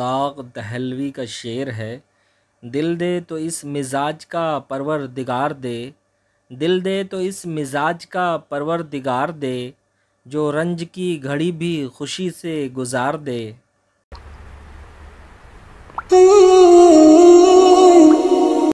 दाग दहलवी का शेर है दिल दे तो इस मिजाज का परवर दिगार दे दिल दे तो इस मिजाज का परवर दिगार दे जो रंज की घड़ी भी खुशी से गुजार दे